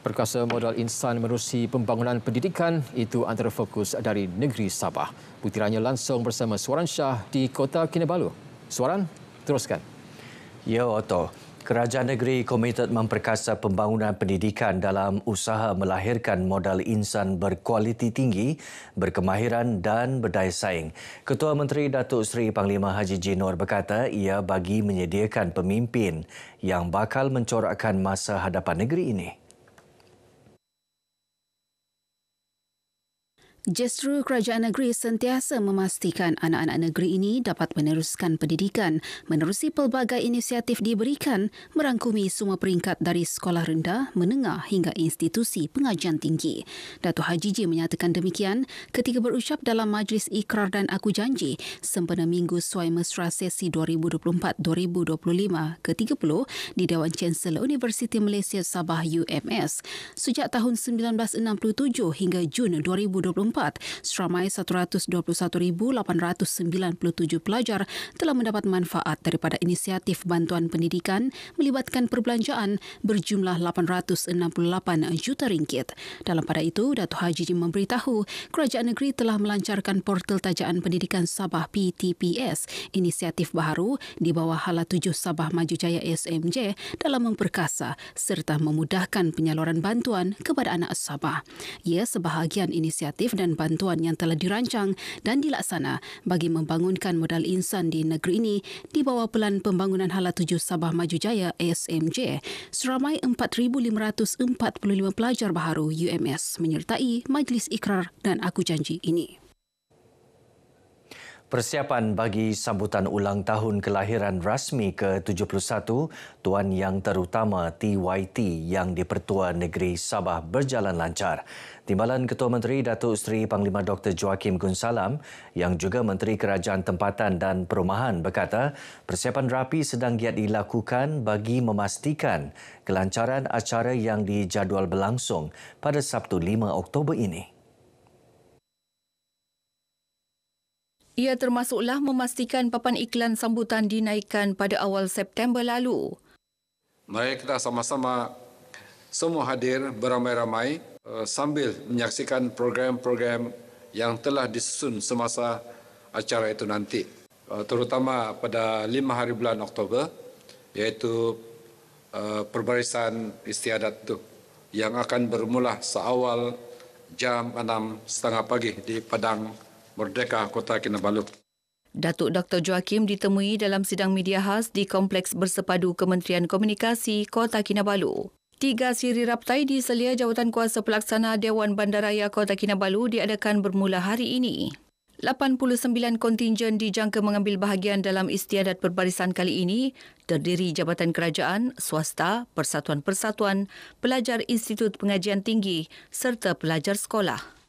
Perkasa modal insan menerusi pembangunan pendidikan itu antara fokus dari negeri Sabah. Putirannya langsung bersama Suaran Shah di Kota Kinabalu. Suaran, teruskan. Ya, Otto. Kerajaan negeri komited memperkasa pembangunan pendidikan dalam usaha melahirkan modal insan berkualiti tinggi, berkemahiran dan berdaya saing. Ketua Menteri Datuk Seri Panglima Haji Jinor berkata ia bagi menyediakan pemimpin yang bakal mencorakkan masa hadapan negeri ini. Justru kerajaan negeri sentiasa memastikan anak-anak negeri ini dapat meneruskan pendidikan menerusi pelbagai inisiatif diberikan merangkumi semua peringkat dari sekolah rendah, menengah hingga institusi pengajian tinggi. Datuk Haji Ji menyatakan demikian ketika berucap dalam Majlis Ikrar dan Aku Janji sempena Minggu Suai Mesra Sesi 2024-2025 ke-30 di Dewan Chancellor Universiti Malaysia Sabah UMS. Sejak tahun 1967 hingga Jun 2024, 2024, seramai 121,897 pelajar telah mendapat manfaat daripada inisiatif bantuan pendidikan melibatkan perbelanjaan berjumlah 868 juta ringgit. Dalam pada itu, Datuk Haji Jim memberitahu, Kerajaan Negeri telah melancarkan portal tajaan pendidikan Sabah PTPS, inisiatif baru di bawah Hala 7 Sabah Maju Jaya SMJ dalam memperkasa serta memudahkan penyaluran bantuan kepada anak Sabah. Ia sebahagian inisiatif dan bantuan yang telah dirancang dan dilaksana bagi membangunkan modal insan di negeri ini di bawah pelan pembangunan Hala 7 Sabah Maju Jaya SMJ. Seramai 4,545 pelajar baharu UMS menyertai majlis ikrar dan aku janji ini. Persiapan bagi sambutan ulang tahun kelahiran rasmi ke-71 Tuan Yang Terutama TYT yang di-Pertua Negeri Sabah berjalan lancar. Timbalan Ketua Menteri Datuk Seri Panglima Dr. Joachim Gunsalam yang juga Menteri Kerajaan Tempatan dan Perumahan berkata persiapan rapi sedang giat dilakukan bagi memastikan kelancaran acara yang dijadual berlangsung pada Sabtu 5 Oktober ini. Ia termasuklah memastikan papan iklan sambutan dinaikkan pada awal September lalu. Mari kita sama-sama semua hadir beramai-ramai eh, sambil menyaksikan program-program yang telah disusun semasa acara itu nanti. Eh, terutama pada lima hari bulan Oktober iaitu eh, perbarisan istiadat itu yang akan bermula seawal jam 6.30 pagi di Padang Pertama merdeka Kota Kinabalu. Datuk Dr. Joakim ditemui dalam sidang media khas di Kompleks Bersepadu Kementerian Komunikasi Kota Kinabalu. Tiga siri raptai di selia jawatan kuasa pelaksana Dewan Bandaraya Kota Kinabalu diadakan bermula hari ini. 89 kontingen dijangka mengambil bahagian dalam istiadat perbarisan kali ini terdiri Jabatan Kerajaan, Swasta, Persatuan-Persatuan, Pelajar Institut Pengajian Tinggi serta Pelajar Sekolah.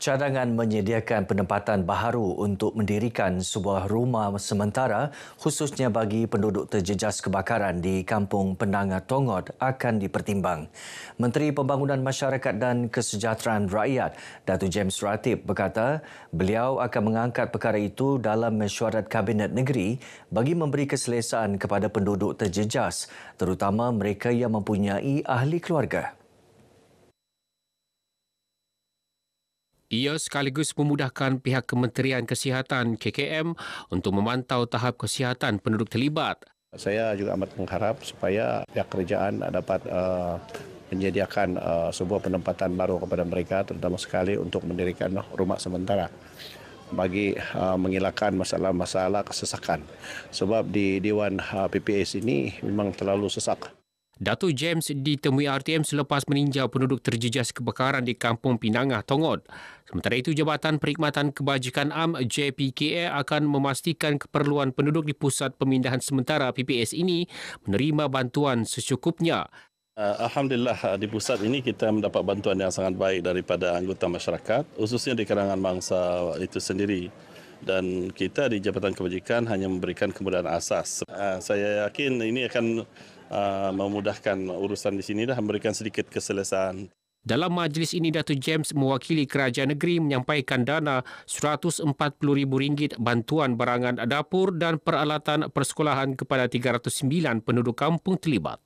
Cadangan menyediakan penempatan baharu untuk mendirikan sebuah rumah sementara khususnya bagi penduduk terjejas kebakaran di kampung Penanga Tongod akan dipertimbang. Menteri Pembangunan Masyarakat dan Kesejahteraan Rakyat, Datu James Ratib berkata beliau akan mengangkat perkara itu dalam mesyuarat Kabinet Negeri bagi memberi keselesaan kepada penduduk terjejas terutama mereka yang mempunyai ahli keluarga. Ia sekaligus memudahkan pihak Kementerian Kesihatan KKM untuk memantau tahap kesihatan penduduk terlibat. Saya juga amat mengharap supaya pihak kerajaan dapat uh, menyediakan uh, sebuah penempatan baru kepada mereka terutama sekali untuk mendirikan rumah sementara bagi uh, mengelakkan masalah-masalah kesesakan sebab di Dewan uh, PPS ini memang terlalu sesak. Datuk James ditemui RTM selepas meninjau penduduk terjejas kebakaran di Kampung Pinangah, Tongod. Sementara itu, Jabatan Perkhidmatan Kebajikan AM JPKA akan memastikan keperluan penduduk di Pusat Pemindahan Sementara PPS ini menerima bantuan secukupnya. Uh, Alhamdulillah uh, di pusat ini kita mendapat bantuan yang sangat baik daripada anggota masyarakat khususnya di kalangan bangsa itu sendiri dan kita di Jabatan Kebajikan hanya memberikan kemudahan asas. Uh, saya yakin ini akan Ah, memudahkan urusan di sini dah memberikan sedikit keselesaan. Dalam majlis ini Datuk James mewakili kerajaan negeri menyampaikan dana RM140,000 bantuan barangan dapur dan peralatan persekolahan kepada 309 penduduk kampung terlibat.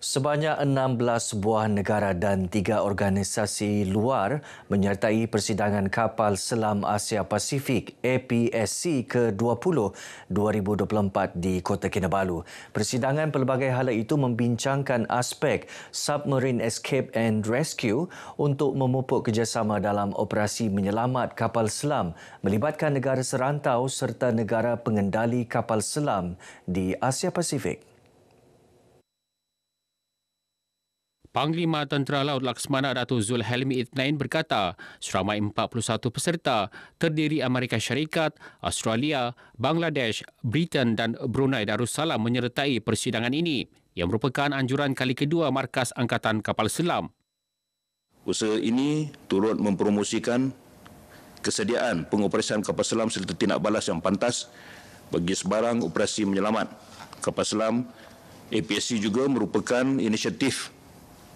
Sebanyak 16 buah negara dan tiga organisasi luar menyertai persidangan kapal selam Asia Pasifik APSC ke-20 2024 di Kota Kinabalu. Persidangan pelbagai hala itu membincangkan aspek submarine escape and rescue untuk memupuk kerjasama dalam operasi menyelamat kapal selam melibatkan negara serantau serta negara pengendali kapal selam di Asia Pasifik. Panglima Tentera Laut Laksamana Zul Helmi Itnain berkata, seramai 41 peserta terdiri Amerika Syarikat, Australia, Bangladesh, Britain dan Brunei Darussalam menyertai persidangan ini yang merupakan anjuran kali kedua Markas Angkatan Kapal Selam. Usaha ini turut mempromosikan kesediaan pengoperasian kapal selam serta tindak balas yang pantas bagi sebarang operasi menyelamat kapal selam. APSC juga merupakan inisiatif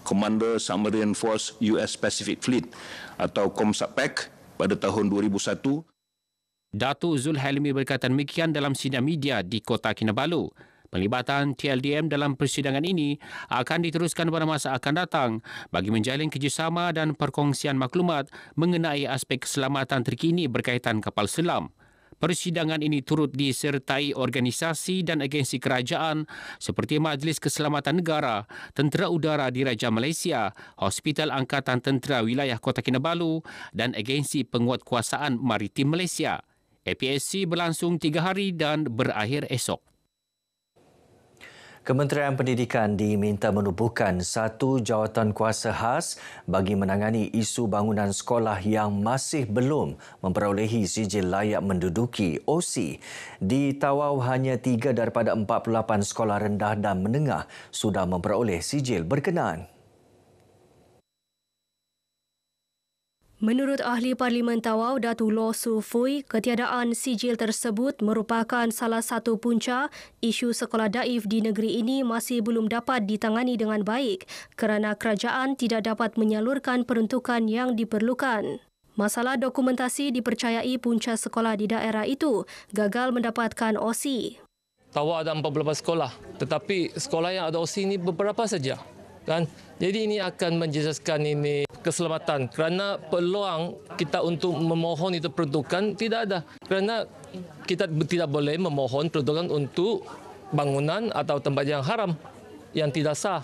Commander Submarine Force US Pacific Fleet atau COMSATPAC pada tahun 2001. Datuk Zulhelmi berkata demikian dalam sidang media di Kota Kinabalu. Pelibatan TLDM dalam persidangan ini akan diteruskan pada masa akan datang bagi menjalin kerjasama dan perkongsian maklumat mengenai aspek keselamatan terkini berkaitan kapal selam. Persidangan ini turut disertai organisasi dan agensi kerajaan seperti Majlis Keselamatan Negara, Tentera Udara Diraja Malaysia, Hospital Angkatan Tentera Wilayah Kota Kinabalu dan Agensi Penguatkuasaan Maritim Malaysia. APSC berlangsung tiga hari dan berakhir esok. Kementerian Pendidikan diminta menubuhkan satu jawatan kuasa khas bagi menangani isu bangunan sekolah yang masih belum memperolehi sijil layak menduduki OC. tawau hanya tiga daripada 48 sekolah rendah dan menengah sudah memperoleh sijil berkenaan. Menurut ahli Parlimen Tawau, Datu Loh Su Fui, ketiadaan sijil tersebut merupakan salah satu punca isu sekolah daif di negeri ini masih belum dapat ditangani dengan baik kerana kerajaan tidak dapat menyalurkan peruntukan yang diperlukan. Masalah dokumentasi dipercayai punca sekolah di daerah itu gagal mendapatkan OSI. Tawau ada 14 sekolah, tetapi sekolah yang ada OSI ini beberapa saja kan jadi ini akan menjejaskan ini keselamatan kerana peluang kita untuk memohon itu peruntukan tidak ada kerana kita tidak boleh memohon peruntukan untuk bangunan atau tempat yang haram yang tidak sah.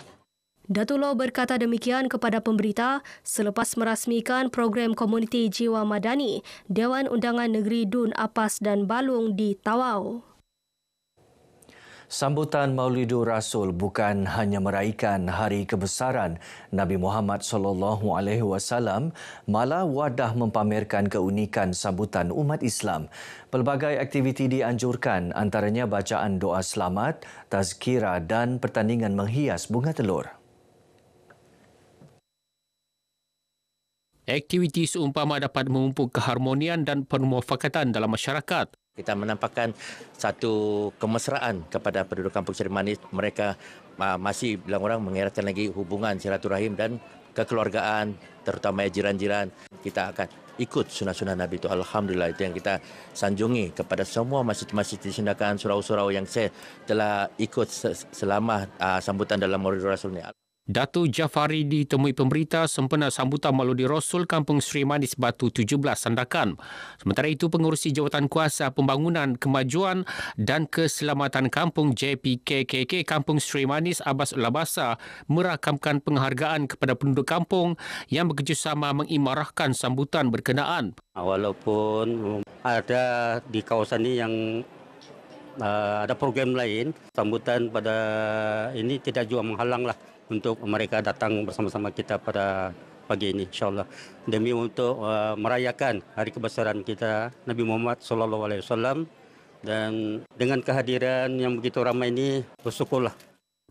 Datullah berkata demikian kepada pemberita selepas merasmikan program komuniti jiwa madani Dewan Undangan Negeri Dun Apas dan Balung di Tawau. Sambutan Maulidur Rasul bukan hanya meraikan hari kebesaran Nabi Muhammad sallallahu alaihi wasallam malah wadah mempamerkan keunikan sambutan umat Islam. Pelbagai aktiviti dianjurkan antaranya bacaan doa selamat, tazkira dan pertandingan menghias bunga telur. Aktiviti seumpama dapat memupuk keharmonian dan permufakatan dalam masyarakat kita menampakkan satu kemesraan kepada penduduk kampung Seri Manis. Mereka masih bilang orang mengeratkan lagi hubungan silaturahim dan kekeluargaan terutama ya jiran-jiran. Kita akan ikut sunnah-sunnah Nabi itu. Alhamdulillah itu yang kita sanjungi kepada semua masjid-masjid di Sindakan, surau-surau yang saya telah ikut selama ah, sambutan dalam Maulid Rasul ini. Datu Jafari ditemui pemberita sempena sambutan malu di Rasul Kampung Sri Manis Batu 17 Sandakan. Sementara itu, pengurusi Jawatan Kuasa Pembangunan Kemajuan dan Keselamatan Kampung JPKKK Kampung Sri Manis Abbas Labasa merakamkan penghargaan kepada penduduk kampung yang bekerjasama mengimarahkan sambutan berkenaan. Walaupun ada di kawasan ini yang uh, ada program lain sambutan pada ini tidak juga menghalang lah untuk mereka datang bersama-sama kita pada pagi ini insyaallah demi untuk uh, merayakan hari kebesaran kita Nabi Muhammad sallallahu alaihi wasallam dan dengan kehadiran yang begitu ramai ini bersyukurlah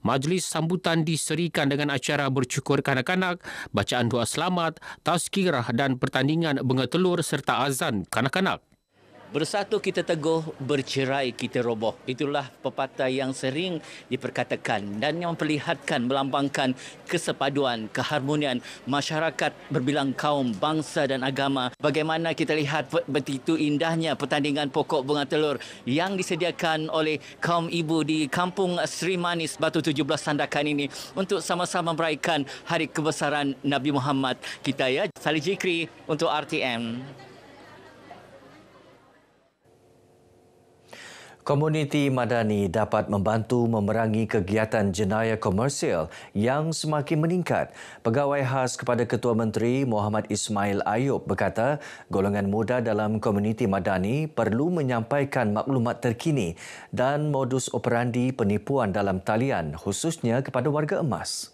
Majlis sambutan diserikan dengan acara bercukur kanak-kanak, bacaan doa selamat, tazkirah dan pertandingan bunga telur serta azan kanak-kanak. Bersatu kita teguh, bercerai kita roboh. Itulah pepatah yang sering diperkatakan dan yang memperlihatkan, melambangkan kesepaduan, keharmonian masyarakat berbilang kaum, bangsa dan agama. Bagaimana kita lihat betitu indahnya pertandingan pokok bunga telur yang disediakan oleh kaum ibu di kampung Sri Manis Batu 17 Sandakan ini untuk sama-sama meraihkan hari kebesaran Nabi Muhammad kita ya. Salih Jikri untuk RTM. Komuniti Madani dapat membantu memerangi kegiatan jenayah komersial yang semakin meningkat. Pegawai khas kepada Ketua Menteri Muhammad Ismail Ayub berkata, golongan muda dalam komuniti Madani perlu menyampaikan maklumat terkini dan modus operandi penipuan dalam talian khususnya kepada warga emas.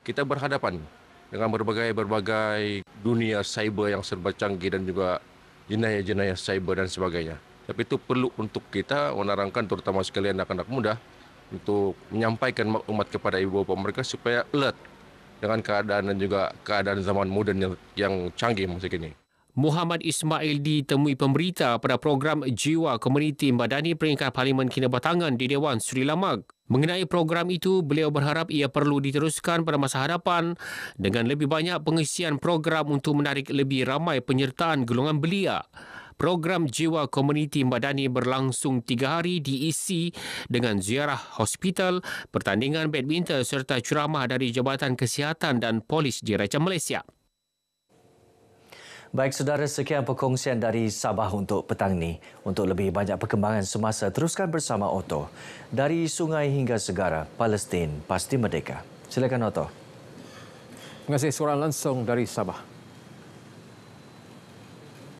Kita berhadapan dengan berbagai-berbagai dunia cyber yang serba canggih dan juga jenayah-jenayah cyber dan sebagainya. Tapi itu perlu untuk kita menerangkan terutama sekalian anak-anak muda untuk menyampaikan maklumat kepada ibu bapa mereka supaya alert dengan keadaan dan juga keadaan zaman moden yang, yang canggih masa kini. Muhammad Ismail ditemui pemberita pada program Jiwa Komuniti Madani Peringkat Parlimen Kinabatangan di Dewan Sri Lamak. Mengenai program itu, beliau berharap ia perlu diteruskan pada masa hadapan dengan lebih banyak pengisian program untuk menarik lebih ramai penyertaan golongan belia. Program Jiwa Komuniti Madani berlangsung tiga hari diisi dengan ziarah hospital, pertandingan badminton serta ceramah dari Jabatan Kesihatan dan Polis di Raja Malaysia. Baik saudara, sekian perkongsian dari Sabah untuk petang ini. Untuk lebih banyak perkembangan semasa, teruskan bersama Otto. Dari sungai hingga segara, Palestin pasti merdeka. Silakan Otto. Terima kasih, suara langsung dari Sabah.